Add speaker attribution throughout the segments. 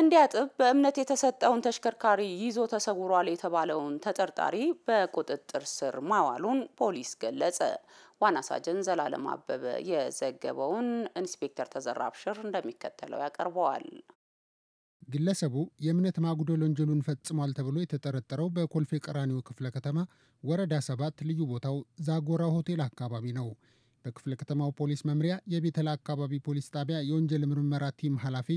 Speaker 1: እንዲያጥብ በእምነት የተሰጠውን ተሽከርካሪ ይዞ ተሰውሯል የተባለውን ተጠርጣሪ በቁጥጥር ስር ማዋሉን ፖሊስ ገለጸ። ዋና ሳጅን ዘላለም አበበ የዘገበውን ኢንስፔክተር ተዘራ አብሽር እንደሚከተለው ያቀርበዋል። ግለሰቡ የእምነት ማጉደል ወንጀሉን ፈጽሟል ተብሎ የተጠረጠረው በኮልፌ ቀራኒዮ ክፍለ ከተማ ወረዳ ሰባት ልዩ ቦታው ዛጎራ ሆቴል አካባቢ ነው። በክፍለ ከተማው ፖሊስ መምሪያ የቤተላ አካባቢ ፖሊስ ጣቢያ የወንጀል ምርመራ ቲም ኃላፊ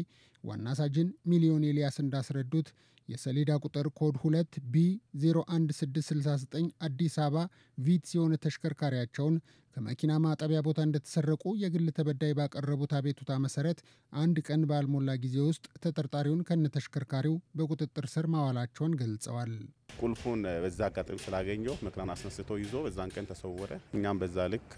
Speaker 1: ዋና ሳጅን ሚሊዮን ኤልያስ እንዳስረዱት የሰሌዳ ቁጥር ኮድ 2 ቢ 01669 አዲስ አበባ ቪትስ የሆነ ተሽከርካሪያቸውን ከመኪና ማጠቢያ ቦታ እንደተሰረቁ የግል ተበዳይ ባቀረቡት አቤቱታ መሰረት አንድ ቀን ባልሞላ ጊዜ ውስጥ ተጠርጣሪውን ከነ ተሽከርካሪው በቁጥጥር ስር ማዋላቸውን ገልጸዋል።
Speaker 2: ቁልፉን በዛ አጋጣሚ ስላገኘው መኪናን አስነስቶ ይዞ በዛን ቀን ተሰወረ። እኛም በዛ ልክ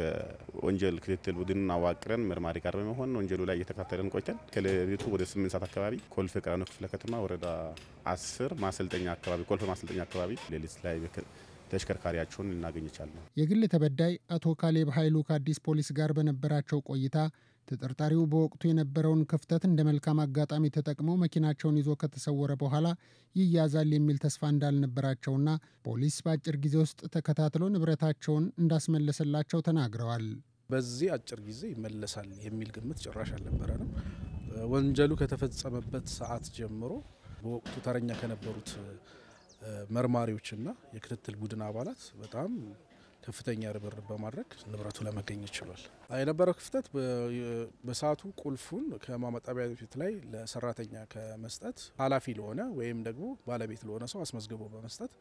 Speaker 2: ወንጀል ክትትል ቡድኑን አዋቅረን መርማሪ ጋር በመሆን ወንጀሉ ላይ እየተከታተልን ቆይተን ከሌሊቱ ወደ ሰዓት አካባቢ ኮልፍ ቀራኒዮ ክፍለ ከተማ ወረዳ አስር ማሰልጠኛ አካባቢ ኮልፍ ማሰልጠኛ አካባቢ ሌሊት ላይ ተሽከርካሪያቸውን እናገኝቻለን።
Speaker 1: የግል ተበዳይ አቶ ካሌብ ኃይሉ ከአዲስ ፖሊስ ጋር በነበራቸው ቆይታ ተጠርጣሪው በወቅቱ የነበረውን ክፍተት እንደ መልካም አጋጣሚ ተጠቅመው መኪናቸውን ይዞ ከተሰወረ በኋላ ይያዛል የሚል ተስፋ እንዳልነበራቸውና ፖሊስ በአጭር ጊዜ ውስጥ ተከታትሎ ንብረታቸውን እንዳስመለሰላቸው ተናግረዋል።
Speaker 3: በዚህ አጭር ጊዜ ይመለሳል የሚል ግምት ጭራሽ አልነበረ ነው። ወንጀሉ ከተፈጸመበት ሰዓት ጀምሮ በወቅቱ ተረኛ ከነበሩት መርማሪዎችና የክትትል ቡድን አባላት በጣም ከፍተኛ ርብርብ በማድረግ ንብረቱ ለመገኘት ችሏል። የነበረው ክፍተት በሰዓቱ ቁልፉን ከማመጣቢያ ቤት ላይ ለሰራተኛ ከመስጠት ኃላፊ ለሆነ ወይም ደግሞ ባለቤት ለሆነ ሰው አስመዝግቦ በመስጠት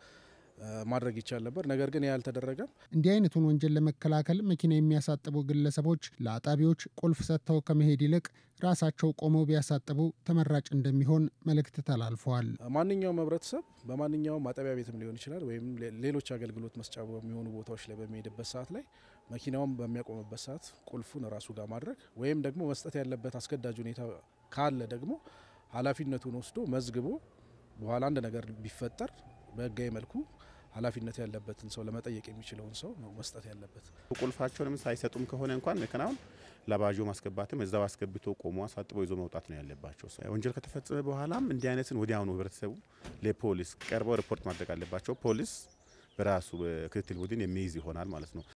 Speaker 3: ማድረግ ይቻል ነበር። ነገር ግን ያልተደረገም
Speaker 1: እንዲህ አይነቱን ወንጀል ለመከላከል መኪና የሚያሳጥቡ ግለሰቦች ለአጣቢዎች ቁልፍ ሰጥተው ከመሄድ ይልቅ ራሳቸው ቆመው ቢያሳጥቡ ተመራጭ እንደሚሆን መልእክት ተላልፈዋል።
Speaker 3: ማንኛውም ህብረተሰብ በማንኛውም ማጠቢያ ቤትም ሊሆን ይችላል ወይም ሌሎች አገልግሎት መስጫ በሚሆኑ ቦታዎች ላይ በሚሄድበት ሰዓት ላይ መኪናውን በሚያቆምበት ሰዓት ቁልፉን ራሱ ጋር ማድረግ ወይም ደግሞ መስጠት ያለበት አስገዳጅ ሁኔታ ካለ ደግሞ ኃላፊነቱን ወስዶ መዝግቦ በኋላ አንድ ነገር ቢፈጠር በህጋዊ መልኩ ኃላፊነት ያለበትን ሰው ለመጠየቅ የሚችለውን ሰው ነው መስጠት ያለበት።
Speaker 2: ቁልፋቸውንም ሳይሰጡም ከሆነ እንኳን መኪናውን ለባዦ ማስገባትም እዛው አስገብቶ ቆሞ አሳጥቦ ይዞ መውጣት ነው ያለባቸው። ወንጀል ከተፈጸመ በኋላም እንዲህ አይነትን ወዲያውኑ ህብረተሰቡ ለፖሊስ ቀርበው ሪፖርት ማድረግ አለባቸው። ፖሊስ በራሱ ክትትል ቡድን የሚይዝ ይሆናል ማለት ነው።